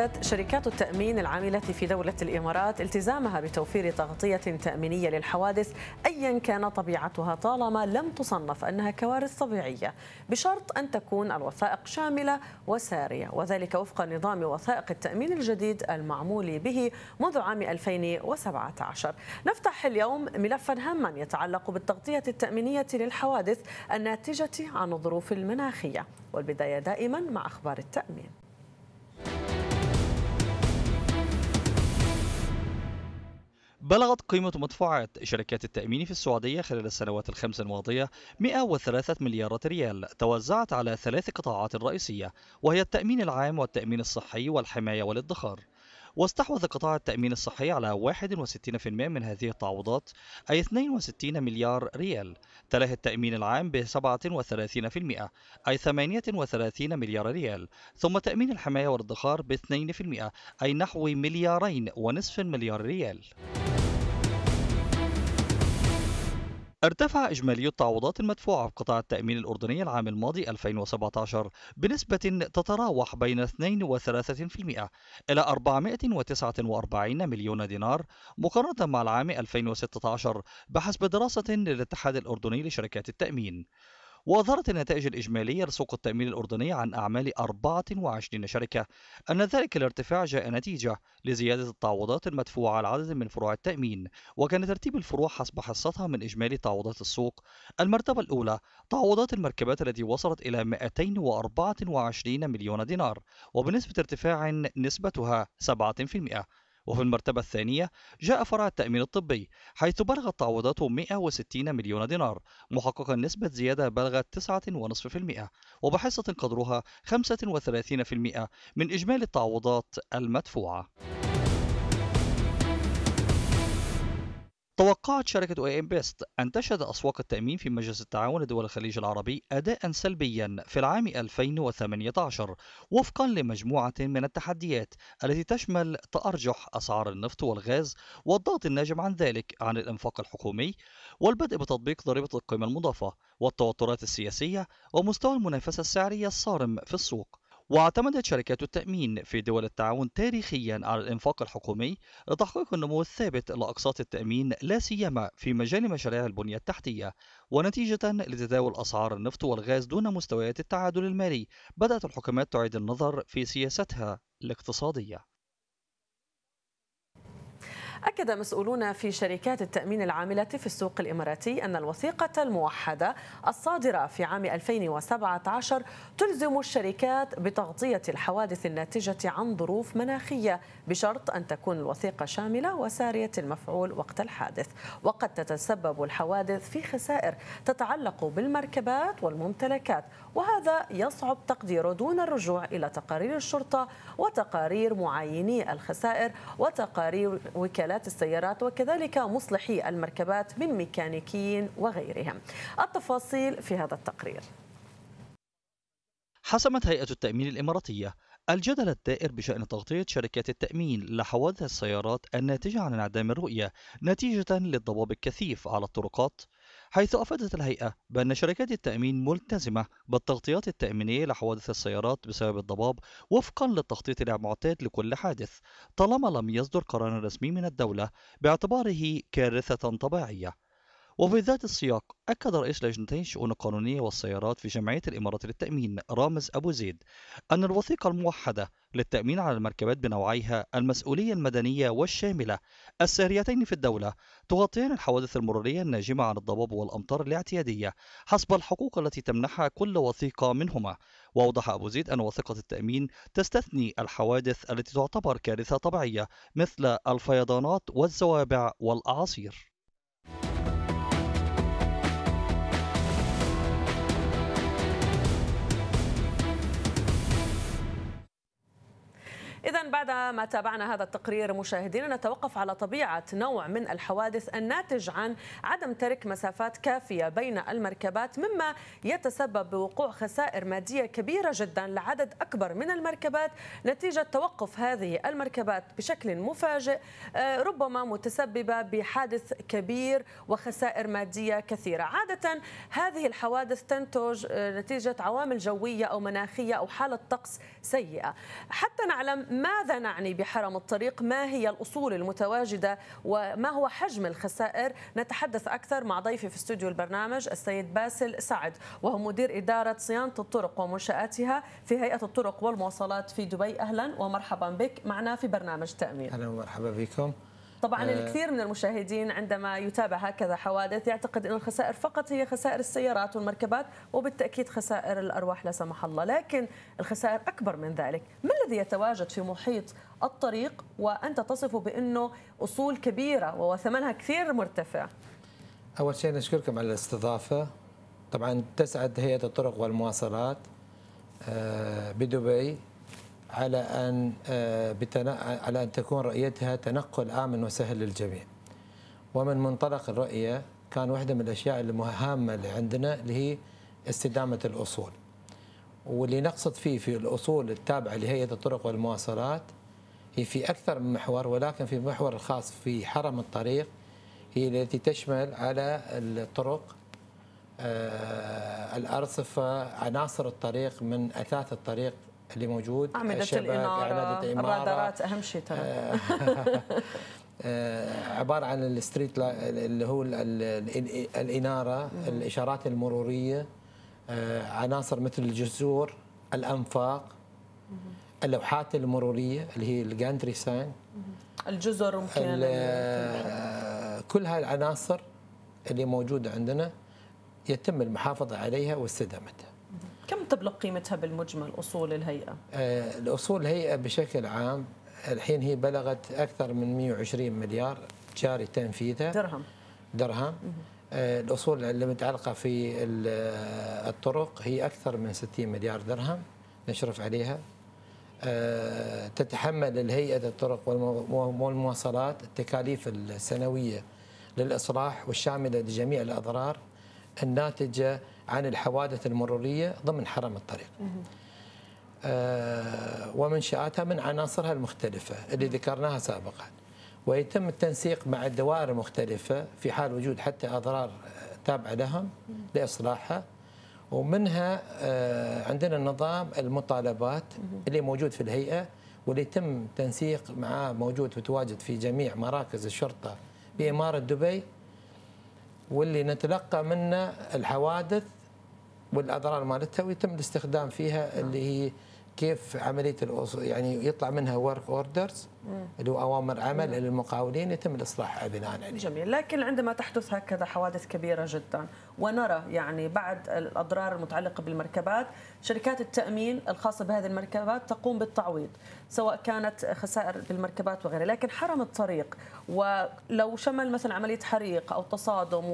أكدت شركات التأمين العاملة في دولة الإمارات التزامها بتوفير تغطية تأمينية للحوادث أيا كان طبيعتها طالما لم تصنف أنها كوارث طبيعية بشرط أن تكون الوثائق شاملة وسارية وذلك وفق نظام وثائق التأمين الجديد المعمول به منذ عام 2017 نفتح اليوم ملفا هاما يتعلق بالتغطية التأمينية للحوادث الناتجة عن الظروف المناخية والبداية دائما مع أخبار التأمين بلغت قيمة مدفوعات شركات التأمين في السعودية خلال السنوات الخمس الماضية 103 مليارات ريال توزعت على ثلاث قطاعات رئيسية وهي التأمين العام والتأمين الصحي والحماية والادخار واستحوذ قطاع التأمين الصحي على 61% من هذه التعويضات أي 62 مليار ريال تلاه التأمين العام ب 37% أي 38 مليار ريال ثم تأمين الحماية والادخار ب 2% أي نحو مليارين ونصف مليار ريال ارتفع إجمالي التعويضات المدفوعة في قطاع التأمين الأردني العام الماضي 2017 بنسبة تتراوح بين 2 و 3% إلى 449 مليون دينار مقارنة مع العام 2016 بحسب دراسة للاتحاد الأردني لشركات التأمين وأظهرت النتائج الإجمالية لسوق التأمين الأردني عن أعمال 24 شركة أن ذلك الارتفاع جاء نتيجة لزيادة التعويضات المدفوعة على عدد من فروع التأمين وكان ترتيب الفروع حسب حصتها من إجمالي تعويضات السوق المرتبة الأولى تعويضات المركبات التي وصلت إلى 224 مليون دينار وبنسبة ارتفاع نسبتها 7% وفي المرتبة الثانية جاء فرع التأمين الطبي حيث بلغت تعويضاته 160 مليون دينار محققا نسبة زيادة بلغت 9.5% وبحصة قدرها 35% من إجمالي التعويضات المدفوعة توقعت شركة أي إم بيست أن تشهد أسواق التأمين في مجلس التعاون لدول الخليج العربي أداء سلبيا في العام 2018 وفقا لمجموعة من التحديات التي تشمل تأرجح أسعار النفط والغاز والضغط الناجم عن ذلك عن الإنفاق الحكومي والبدء بتطبيق ضريبة القيمة المضافة والتوترات السياسية ومستوى المنافسة السعرية الصارم في السوق واعتمدت شركات التأمين في دول التعاون تاريخيا على الإنفاق الحكومي لتحقيق النمو الثابت لأقساط التأمين لا سيما في مجال مشاريع البنية التحتية ونتيجة لتداول أسعار النفط والغاز دون مستويات التعادل المالي بدأت الحكومات تعيد النظر في سياستها الاقتصادية أكد مسؤولون في شركات التأمين العاملة في السوق الإماراتي أن الوثيقة الموحدة الصادرة في عام 2017 تلزم الشركات بتغطية الحوادث الناتجة عن ظروف مناخية بشرط أن تكون الوثيقة شاملة وسارية المفعول وقت الحادث وقد تتسبب الحوادث في خسائر تتعلق بالمركبات والممتلكات وهذا يصعب تقديره دون الرجوع إلى تقارير الشرطة وتقارير معايني الخسائر وتقارير وكالات مصلحات السيارات وكذلك مصلحي المركبات من ميكانيكيين وغيرهم التفاصيل في هذا التقرير حسمت هيئة التأمين الإماراتية الجدل الدائر بشأن تغطية شركات التأمين لحوادث السيارات الناتجة عن انعدام الرؤية نتيجة للضباب الكثيف على الطرقات حيث أفادت الهيئة بأن شركات التأمين ملتزمة بالتغطيات التأمينية لحوادث السيارات بسبب الضباب وفقا للتخطيط المعتاد لكل حادث طالما لم يصدر قرار رسمي من الدولة باعتباره كارثة طبيعية وفي ذات السياق أكد رئيس لجنتي الشؤون القانونية والسيارات في جمعية الإمارات للتأمين رامز أبو زيد أن الوثيقة الموحدة للتأمين على المركبات بنوعيها المسؤولية المدنية والشاملة الساريتين في الدولة تغطيان الحوادث المرورية الناجمة عن الضباب والأمطار الاعتيادية حسب الحقوق التي تمنحها كل وثيقة منهما وأوضح أبو زيد أن وثيقة التأمين تستثني الحوادث التي تعتبر كارثة طبيعية مثل الفيضانات والزوابع والأعاصير بعد ما تابعنا هذا التقرير مشاهدينا نتوقف على طبيعة نوع من الحوادث الناتج عن عدم ترك مسافات كافية بين المركبات مما يتسبب بوقوع خسائر مادية كبيرة جدا لعدد أكبر من المركبات نتيجة توقف هذه المركبات بشكل مفاجئ آه، ربما متسببة بحادث كبير وخسائر مادية كثيرة عادة هذه الحوادث تنتج آه، نتيجة عوامل جوية أو مناخية أو حالة طقس سيئة حتى نعلم ما ماذا نعني بحرم الطريق ما هي الأصول المتواجدة وما هو حجم الخسائر نتحدث أكثر مع ضيفي في استوديو البرنامج السيد باسل سعد وهو مدير إدارة صيانة الطرق ومنشآتها في هيئة الطرق والمواصلات في دبي أهلا ومرحبا بك معنا في برنامج تأمين أهلا ومرحبا بكم طبعا آه الكثير من المشاهدين عندما يتابع هكذا حوادث يعتقد أن الخسائر فقط هي خسائر السيارات والمركبات وبالتأكيد خسائر الأرواح لا سمح الله لكن الخسائر أكبر من ذلك ما الذي يتواجد في محيط الطريق وأنت تصفه بأنه أصول كبيرة وثمنها كثير مرتفع أول شيء نشكركم على الاستضافة طبعا تسعد هيئة الطرق والمواصلات آه، بدبي على ان آه، على ان تكون رؤيتها تنقل امن وسهل للجميع. ومن منطلق الرؤيه كان واحده من الاشياء المهمه اللي عندنا اللي هي استدامه الاصول. واللي نقصد فيه في الاصول التابعه لهيئه الطرق والمواصلات هي في اكثر من محور ولكن في المحور الخاص في حرم الطريق هي التي تشمل على الطرق آه، الارصفه عناصر الطريق من اثاث الطريق اللي موجود أعمدة الإنارة الرادارات أهم شيء ترى آه، عبارة عن الستريت اللي هو الإنارة الإشارات المرورية آه، عناصر مثل الجسور الأنفاق اللوحات المرورية اللي هي الجانتري ساين الجزر ممكن يعني آه، كل هاي العناصر اللي موجودة عندنا يتم المحافظة عليها واستدامتها كم تبلغ قيمتها بالمجمل أصول الهيئة؟ آه، الأصول الهيئة بشكل عام الحين هي بلغت أكثر من 120 مليار جاري تنفيذها درهم درهم آه، الأصول المتعلقه في آه، الطرق هي أكثر من 60 مليار درهم نشرف عليها تتحمل الهيئة الطرق والمواصلات التكاليف السنوية للإصلاح والشاملة لجميع الأضرار الناتجة عن الحوادث المرورية ضمن حرم الطريق آه، ومنشآتها من عناصرها المختلفة اللي ذكرناها سابقا ويتم التنسيق مع الدوائر المختلفة في حال وجود حتى أضرار آه، تابعة لهم لإصلاحها ومنها آه، عندنا نظام المطالبات اللي موجود في الهيئة واللي يتم تنسيق معاه موجود وتواجد في جميع مراكز الشرطة بإمارة دبي واللي نتلقى منه الحوادث والاضرار مالتها ويتم الاستخدام فيها اللي هي كيف عمليه يعني يطلع منها ورك اوردرز اللي هو اوامر عمل للمقاولين يتم الاصلاح بناء عليه. جميل، لكن عندما تحدث هكذا حوادث كبيره جدا ونرى يعني بعد الاضرار المتعلقه بالمركبات، شركات التامين الخاصه بهذه المركبات تقوم بالتعويض، سواء كانت خسائر بالمركبات وغيرها، لكن حرم الطريق ولو شمل مثلا عمليه حريق او تصادم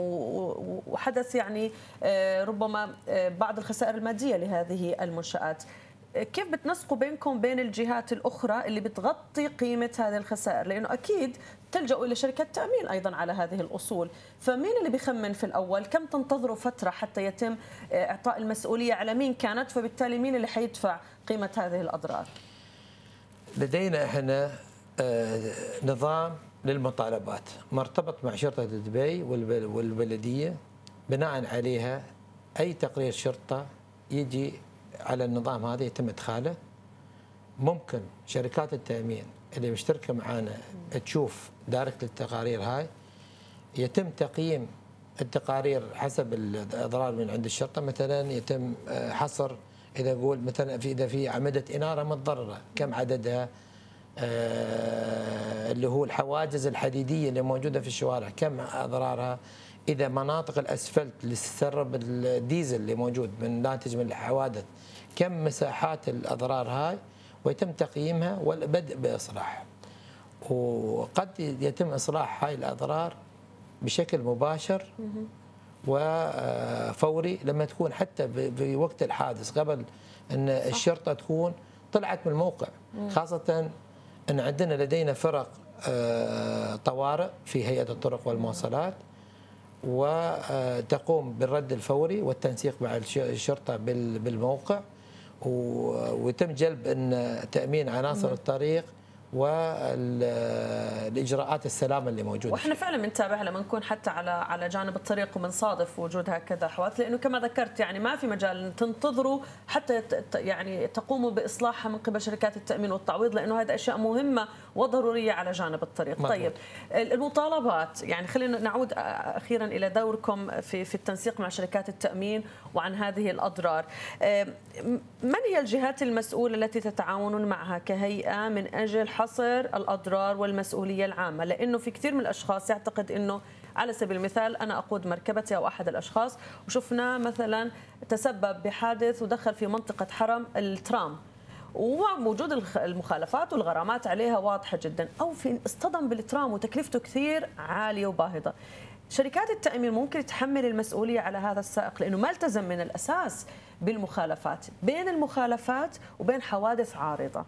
وحدث يعني آه، ربما آه، بعض الخسائر الماديه لهذه المنشات. كيف بتنسقوا بينكم بين الجهات الاخرى اللي بتغطي قيمه هذه الخسائر لانه اكيد تلجأوا الى شركه تامين ايضا على هذه الاصول فمين اللي بيخمن في الاول كم تنتظروا فتره حتى يتم اعطاء المسؤوليه على مين كانت فبالتالي مين اللي حيدفع قيمه هذه الاضرار لدينا احنا آه، نظام للمطالبات مرتبط مع شرطه دبي والبلديه بناء عليها اي تقرير شرطه يجي على النظام هذا يتم ادخاله ممكن شركات التامين اللي مشتركه معانا تشوف دايركت التقارير هاي يتم تقييم التقارير حسب الاضرار من عند الشرطه مثلا يتم آه، حصر اذا اقول مثلا في اذا في اعمده اناره متضرره كم عددها آه، اللي هو الحواجز الحديديه اللي موجوده في الشوارع كم اضرارها اذا مناطق الاسفلت اللي تسرب الديزل اللي موجود من ناتج من الحوادث كم مساحات الاضرار هاي ويتم تقييمها والبدء باصلاحها وقد يتم اصلاح هاي الاضرار بشكل مباشر وفوري آه، لما تكون حتى في وقت الحادث قبل ان الشرطه تكون طلعت من الموقع خاصه ان عندنا لدينا فرق آه، طوارئ في هيئه الطرق والمواصلات وتقوم بالرد الفوري والتنسيق مع الشرطة بالموقع وتم جلب أن تأمين عناصر نعم. الطريق والاجراءات السلامه اللي موجوده واحنا فعلا بنتابعها لما نكون حتى على على جانب الطريق وبنصادف وجود هكذا حوادث لانه كما ذكرت يعني ما في مجال تنتظروا حتى يعني تقوموا باصلاحها من قبل شركات التامين والتعويض لانه هذه اشياء مهمه وضروريه على جانب الطريق مطلع. طيب المطالبات يعني خلينا نعود اخيرا الى دوركم في في التنسيق مع شركات التامين وعن هذه الاضرار من هي الجهات المسؤوله التي تتعاونون معها كهيئه من اجل حصر الاضرار والمسؤوليه العامه لانه في كثير من الاشخاص يعتقد انه على سبيل المثال انا اقود مركبتي او احد الاشخاص وشفنا مثلا تسبب بحادث ودخل في منطقه حرم الترام وموجود المخالفات والغرامات عليها واضحه جدا او في اصطدم بالترام وتكلفته كثير عاليه وباهظه شركات التامين ممكن تحمل المسؤوليه على هذا السائق لانه ما التزم من الاساس بالمخالفات بين المخالفات وبين حوادث عارضه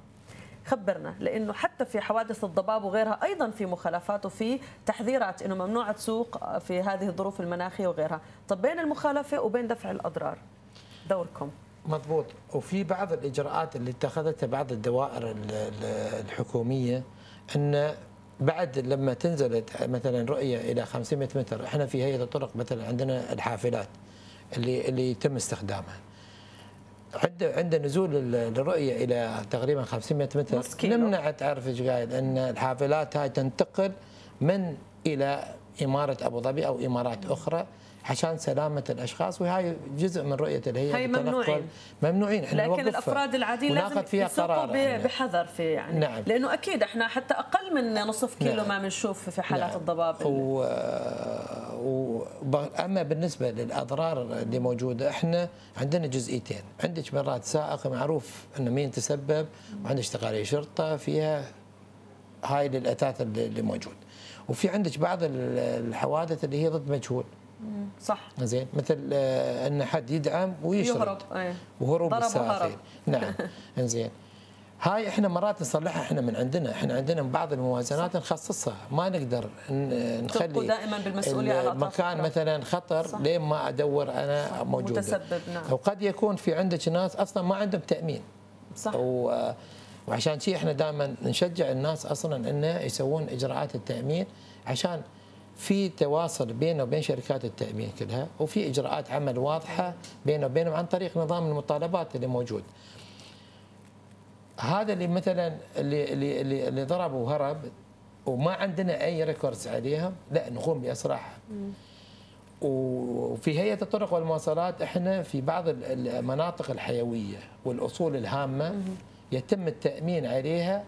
خبرنا لانه حتى في حوادث الضباب وغيرها ايضا في مخالفات وفي تحذيرات انه ممنوع تسوق في هذه الظروف المناخيه وغيرها طب بين المخالفه وبين دفع الاضرار دوركم مضبوط وفي بعض الاجراءات اللي اتخذتها بعض الدوائر الحكوميه ان بعد لما تنزلت مثلا رؤيه الى 500 متر احنا في هيئه الطرق مثلا عندنا الحافلات اللي اللي يتم استخدامها عند عند نزول الرؤيه الى تقريبا 500 متر نمنع تعرف ايش قايل ان الحافلات هاي تنتقل من الى اماره ابو ظبي او امارات اخرى عشان سلامه الاشخاص وهاي جزء من رؤيه الهيئه هي ممنوعين ممنوعين احنا لكن الافراد العاديين لازم يسوقوا يعني. بحذر في يعني نعم. لانه اكيد احنا حتى اقل من نصف كيلو نعم. ما بنشوف في حالات نعم. الضباب و... اما بالنسبه للاضرار اللي موجوده احنا عندنا جزئيتين، عندك مرات سائق معروف انه مين تسبب وعندك تقارير شرطه فيها هاي للاثاث اللي موجود. وفي عندك بعض الحوادث اللي هي ضد مجهول. صح زين مثل آه، ان حد يدعم ويشرب يهرب أيه. وهروب السائقين نعم زين هاي احنا مرات نصلحها احنا من عندنا احنا عندنا بعض الموازنات نخصصها ما نقدر نخلي دائما بالمسؤوليه على مكان مثلا خطر صح. لين ما ادور انا موجود متسبب نعم وقد يكون في عندك ناس اصلا ما عندهم تامين صح و... وعشان شيء احنا دائما نشجع الناس اصلا انه يسوون اجراءات التامين عشان في تواصل بينه وبين شركات التامين كلها وفي اجراءات عمل واضحه بينه وبينهم عن طريق نظام المطالبات اللي موجود. هذا اللي مثلا اللي اللي اللي ضرب وهرب وما عندنا اي ريكوردز عليها لا نقوم باصلاحها وفي هيئه الطرق والمواصلات احنا في بعض المناطق الحيويه والاصول الهامه يتم التامين عليها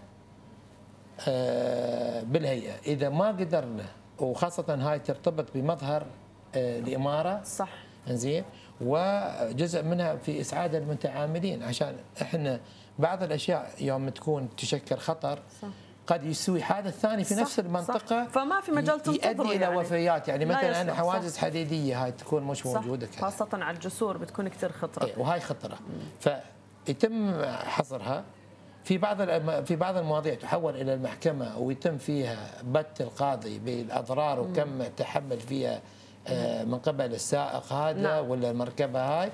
آه، بالهيئه اذا ما قدرنا وخاصه هاي ترتبط بمظهر آه، الاماره صح انزين وجزء منها في اسعاد المتعاملين عشان احنا بعض الاشياء يوم تكون تشكل خطر صح. قد يسوي حادث ثاني في صح نفس المنطقه صح فما في مجال تنتظر يؤدي الى يعني. وفيات يعني مثلا انا حواجز صح حديديه هاي تكون مش موجوده صح خاصه على الجسور بتكون كثير خطره ايه وهاي خطره فيتم حصرها في بعض في بعض المواضيع تحول الى المحكمه ويتم فيها بت القاضي بالاضرار وكم تحمل فيها آه، من قبل السائق هذا نعم. ولا المركبه هاي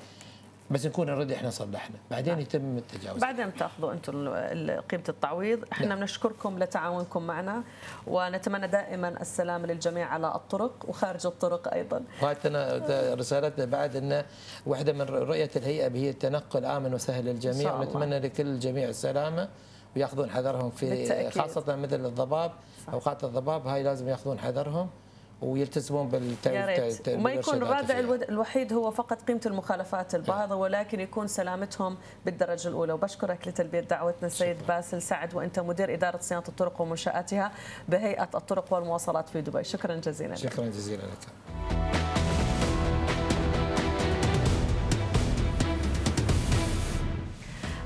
بس نكون اوريدي احنا صلحنا بعدين آه. يتم التجاوز بعدين تاخذوا انتم قيمه التعويض نعم. احنا بنشكركم لتعاونكم معنا ونتمنى دائما السلام للجميع على الطرق وخارج الطرق ايضا وقتنا رسالتنا بعد ان واحده من رؤيه الهيئه هي التنقل امن وسهل للجميع ونتمنى لكل الجميع السلامه وياخذون حذرهم في بالتأكيد. خاصه مثل الضباب اوقات الضباب هاي لازم ياخذون حذرهم ويلتزمون بالتعريف وما يكون الرادع الوحيد هو فقط قيمه المخالفات إيه. البعض ولكن يكون سلامتهم بالدرجه الاولى وبشكرك لتلبيه دعوتنا السيد باسل سعد وانت مدير اداره صيانه الطرق ومنشاتها بهيئه الطرق والمواصلات في دبي شكرا جزيلا شكرا جزيلا لك.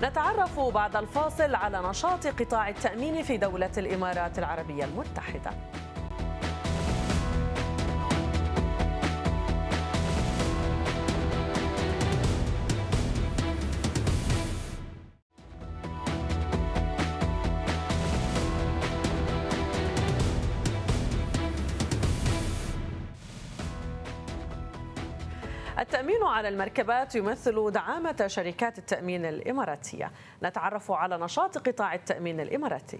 نتعرف بعد الفاصل على نشاط قطاع التأمين في دولة الإمارات العربية المتحدة التأمين على المركبات يمثل دعامة شركات التأمين الإماراتية نتعرف على نشاط قطاع التأمين الإماراتي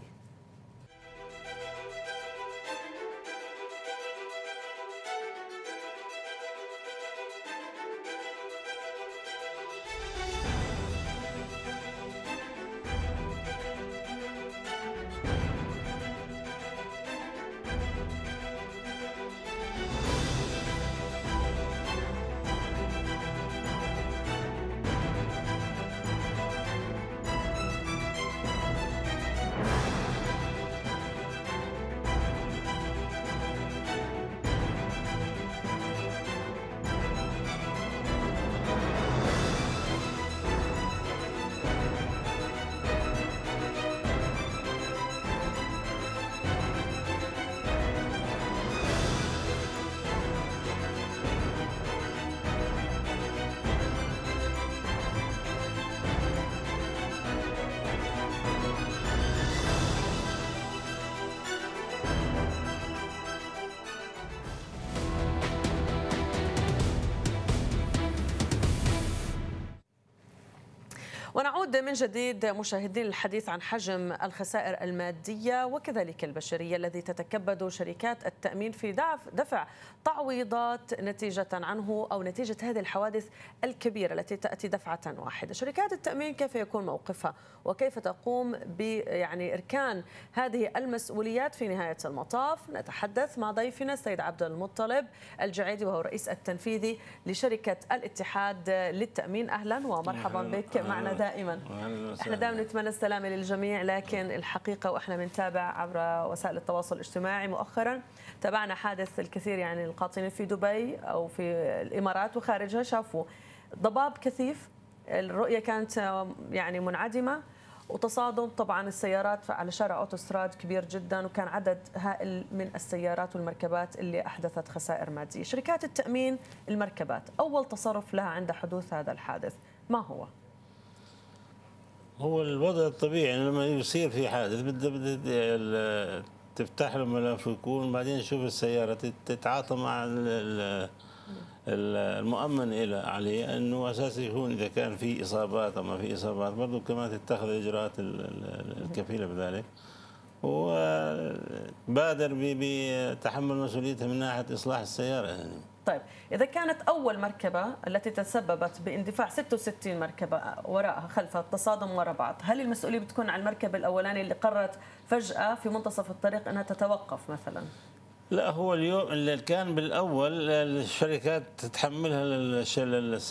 ونعود من جديد مشاهدين الحديث عن حجم الخسائر المادية وكذلك البشرية الذي تتكبد شركات التأمين في دفع تعويضات نتيجة عنه أو نتيجة هذه الحوادث الكبيرة التي تأتي دفعة واحدة شركات التأمين كيف يكون موقفها وكيف تقوم ب يعني إركان هذه المسؤوليات في نهاية المطاف نتحدث مع ضيفنا السيد عبد المطلب الجعيدي وهو الرئيس التنفيذي لشركة الاتحاد للتأمين أهلا ومرحبا بك معنا دائما احنا دائما نتمنى السلامه للجميع لكن الحقيقه واحنا بنتابع عبر وسائل التواصل الاجتماعي مؤخرا تابعنا حادث الكثير يعني القاطنين في دبي او في الامارات وخارجها شافوا ضباب كثيف الرؤيه كانت يعني منعدمه وتصادم طبعا السيارات على شارع اوتوستراد كبير جدا وكان عدد هائل من السيارات والمركبات اللي احدثت خسائر ماديه، شركات التامين المركبات اول تصرف لها عند حدوث هذا الحادث، ما هو؟ هو الوضع الطبيعي يعني لما يصير في حادث بدها بدها تفتح له ملف ويكون بعدين يشوف السياره تتعاطى مع المؤمن إلى عليه انه اساس يكون اذا كان في اصابات او ما في اصابات برضه كمان تتخذ الاجراءات الكفيله بذلك وبادر بتحمل مسؤوليتها من ناحيه اصلاح السياره يعني. طيب إذا كانت أول مركبة التي تسببت باندفاع 66 مركبة وراءها خلفها التصادم وراء بعض هل المسؤولية بتكون على المركبة الأولانية اللي قررت فجأة في منتصف الطريق أنها تتوقف مثلا؟ لا هو اليوم اللي كان بالاول الشركات تتحملها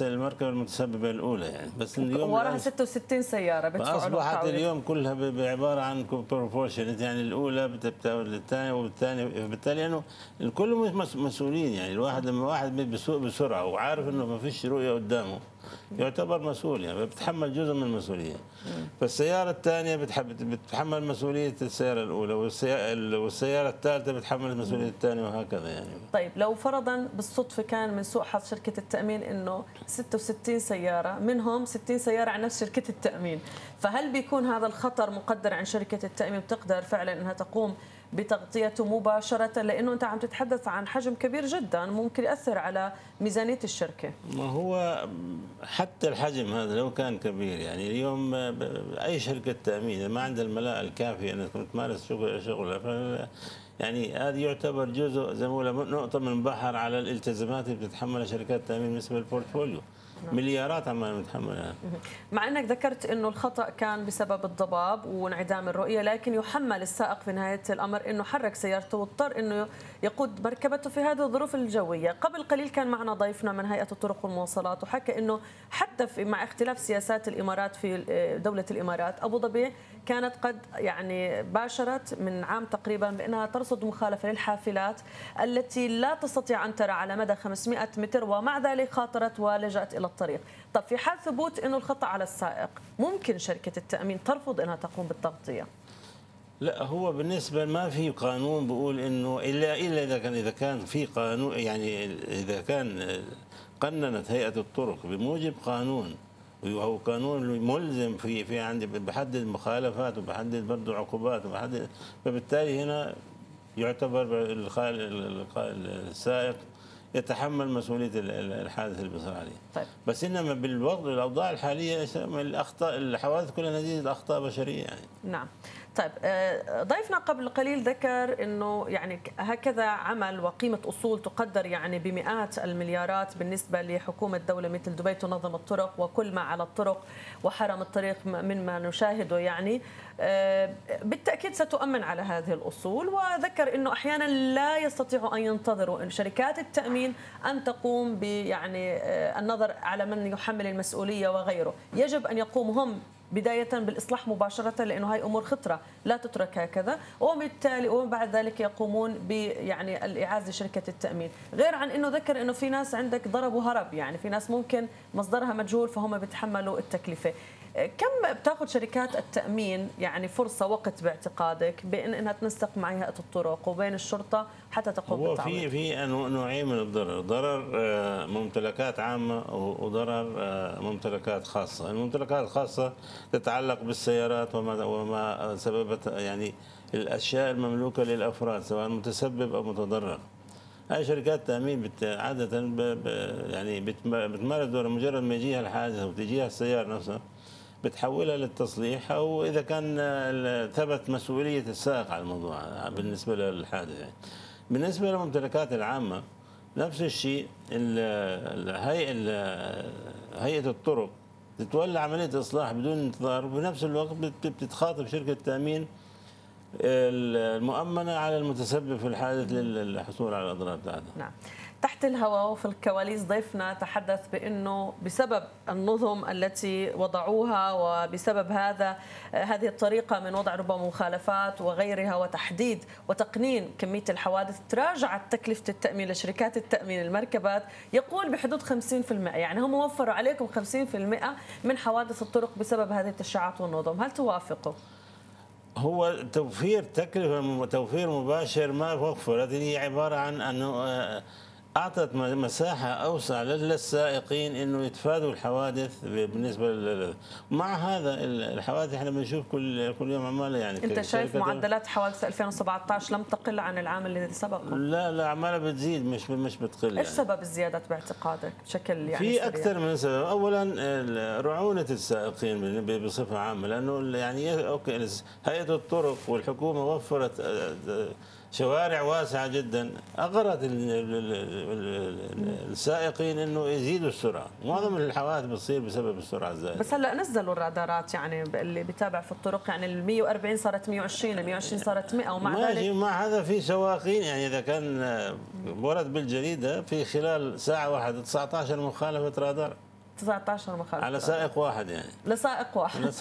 المركبه المتسببه الاولى يعني بس اليوم وراها 66 سياره بدفعوا اصبحت اليوم كلها بعباره عن بروبورشن يعني الاولى بتتاول للثانيه وبالتالي فبالتالي انه الكل مسؤولين يعني الواحد لما واحد بيسوق بسرعه وعارف انه ما فيش رؤيه قدامه يعتبر مسؤول يعني بتحمل جزء من المسؤوليه فالسياره الثانيه بتحمل مسؤوليه السياره الاولى والسياره الثالثه بتحمل مسؤوليه الثانيه وهكذا يعني طيب لو فرضا بالصدفه كان من سوء حظ شركه التامين انه 66 سياره منهم 60 سياره على نفس شركه التامين فهل بيكون هذا الخطر مقدر عن شركة التأمين بتقدر فعلا أنها تقوم بتغطيته مباشرة لأنه أنت عم تتحدث عن حجم كبير جدا ممكن يأثر على ميزانية الشركة ما هو حتى الحجم هذا لو كان كبير يعني اليوم أي شركة تأمين ما عندها الملاءة الكافية أنها تمارس شغل شغلها يعني هذا يعتبر جزء زي ما نقطة من بحر على الالتزامات اللي بتتحملها شركات التأمين بالنسبة للبورتفوليو مليارات عم نتحملها مع انك ذكرت انه الخطا كان بسبب الضباب وانعدام الرؤيه لكن يحمل السائق في نهايه الامر انه حرك سيارته واضطر انه يقود مركبته في هذه الظروف الجوية قبل قليل كان معنا ضيفنا من هيئة الطرق والمواصلات وحكى أنه حتى في مع اختلاف سياسات الإمارات في آه، دولة الإمارات أبو ظبي كانت قد يعني باشرت من عام تقريبا بأنها ترصد مخالفة للحافلات التي لا تستطيع أن ترى على مدى 500 متر ومع ذلك خاطرت ولجأت إلى الطريق طب في حال ثبوت أنه الخطأ على السائق ممكن شركة التأمين ترفض أنها تقوم بالتغطية لا هو بالنسبه ما في قانون بيقول انه الا الا اذا كان اذا كان في قانون يعني اذا كان قننت هيئه الطرق بموجب قانون وهو قانون ملزم في في عندي بحدد مخالفات وبحدد برضه عقوبات وبحدد فبالتالي هنا يعتبر السائق يتحمل مسؤوليه الحادث اللي بيصير عليه طيب. بس انما بالوضع الاوضاع الحاليه الاخطاء الحوادث كلها نتيجه اخطاء بشريه يعني نعم طيب آه، ضيفنا قبل قليل ذكر انه يعني هكذا عمل وقيمه اصول تقدر يعني بمئات المليارات بالنسبه لحكومه دوله مثل دبي تنظم الطرق وكل ما على الطرق وحرم الطريق مما نشاهده يعني آه، بالتاكيد ستؤمن على هذه الاصول وذكر انه احيانا لا يستطيعوا ان ينتظروا ان شركات التامين ان تقوم بيعني آه، النظر على من يحمل المسؤوليه وغيره يجب ان يقوم هم بداية بالإصلاح مباشرة لأنه هاي أمور خطرة لا تترك هكذا وبالتالي ومن بعد ذلك يقومون بيعني يعني الإعازة شركة التأمين غير عن أنه ذكر أنه في ناس عندك ضرب وهرب يعني في ناس ممكن مصدرها مجهول فهم بيتحملوا التكلفة كم بتاخذ شركات التامين يعني فرصه وقت باعتقادك بين انها تنسق مع هيئه الطرق وبين الشرطه حتى تقوم هو بالتعويض في في نوعين من الضرر ضرر آه، ممتلكات عامه وضرر آه، ممتلكات خاصه الممتلكات الخاصه تتعلق بالسيارات وما وما سببت يعني الاشياء المملوكه للافراد سواء متسبب او متضرر هاي شركات التامين عاده يعني بتمارس دور مجرد ما يجيها الحادثه وتجيها السياره نفسها بتحولها للتصليح او اذا كان ثبت مسؤوليه السائق على الموضوع بالنسبه للحادث بالنسبه للممتلكات العامه نفس الشيء هيئه الطرق تتولى عمليه اصلاح بدون انتظار وبنفس الوقت بتتخاطب شركه التامين المؤمنه على المتسبب في الحادث للحصول على الاضرار بتاعتها. نعم. تحت الهواء وفي الكواليس ضيفنا تحدث بانه بسبب النظم التي وضعوها وبسبب هذا هذه الطريقه من وضع ربما مخالفات وغيرها وتحديد وتقنين كميه الحوادث تراجعت تكلفه التامين لشركات التامين المركبات يقول بحدود 50% يعني هم وفروا عليكم 50% من حوادث الطرق بسبب هذه التشريعات والنظم، هل توافقوا؟ هو توفير تكلفة توفير مباشر ما وقفه لكن هي عبارة عن أنه آه، اعطت مساحه اوسع للسائقين انه يتفادوا الحوادث بالنسبه مع هذا الحوادث احنا بنشوف كل كل يوم عماله يعني انت شايف معدلات حوادث 2017 لم تقل عن العام الذي سبقه لا لا عماله بتزيد مش مش بتقل يعني. ايش سبب الزياده باعتقادك بشكل يعني في اكثر من سبب اولا رعونه السائقين بصفه عامه لانه يعني إيه، اوكي هيئه الطرق والحكومه وفرت آه، آه، شوارع واسعة جدا أغرت السائقين أنه يزيدوا السرعة معظم الحوادث بتصير بسبب السرعة الزائدة بس هلأ نزلوا الرادارات يعني اللي بتابع في الطرق يعني ال 140 صارت 120 ال 120 صارت 100 ومع ماشي ذلك مع هذا في سواقين يعني إذا كان آه، ورد بالجريدة في خلال ساعة واحدة 19 مخالفة رادار 19 مخالفة على سائق واحد يعني لسائق واحد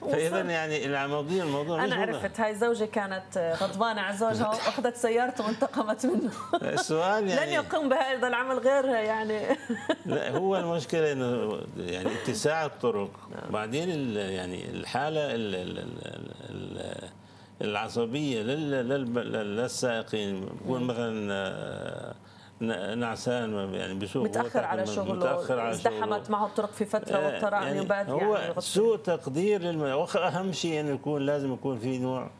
فاذا يعني الموضوع الموضوع انا عرفت هاي زوجي كانت غضبانه على زوجها واخذت سيارته وانتقمت منه السؤال يعني لن يقوم بهذا العمل غيرها يعني لا هو المشكله انه يعني اتساع الطرق نعم. بعدين يعني الحاله ال ال العصبيه للسائقين بقول نعم. مثلا آه، نعسان يعني بسوء متاخر على شغله متاخر على ازدحمت معه الطرق في فتره آه، واضطر ان يبادر يعني هو يعني سوء تقدير للم... اهم شيء انه يعني يكون لازم يكون في نوع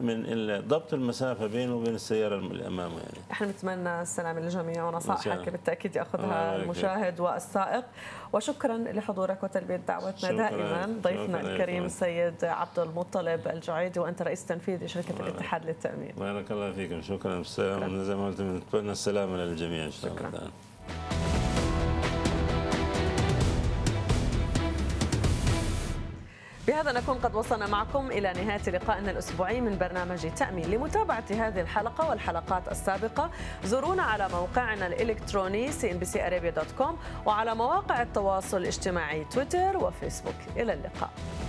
من ضبط المسافه بينه وبين السياره اللي امامه يعني احنا بنتمنى السلامه للجميع ونصائحك بالتاكيد ياخذها المشاهد والسائق وشكرا لحضورك وتلبيه دعوتنا دائما ضيفنا الكريم السيد عبد المطلب الجعيدي وانت رئيس تنفيذي شركه الاتحاد للتامين بارك الله فيكم شكرا, شكرا. زي ما قلت نتمنى السلامه للجميع ان شاء الله شكرا. بهذا نكون قد وصلنا معكم إلى نهاية لقائنا الأسبوعي من برنامج تأمين لمتابعة هذه الحلقة والحلقات السابقة زورونا على موقعنا الإلكتروني cnbcarabia.com وعلى مواقع التواصل الاجتماعي تويتر وفيسبوك إلى اللقاء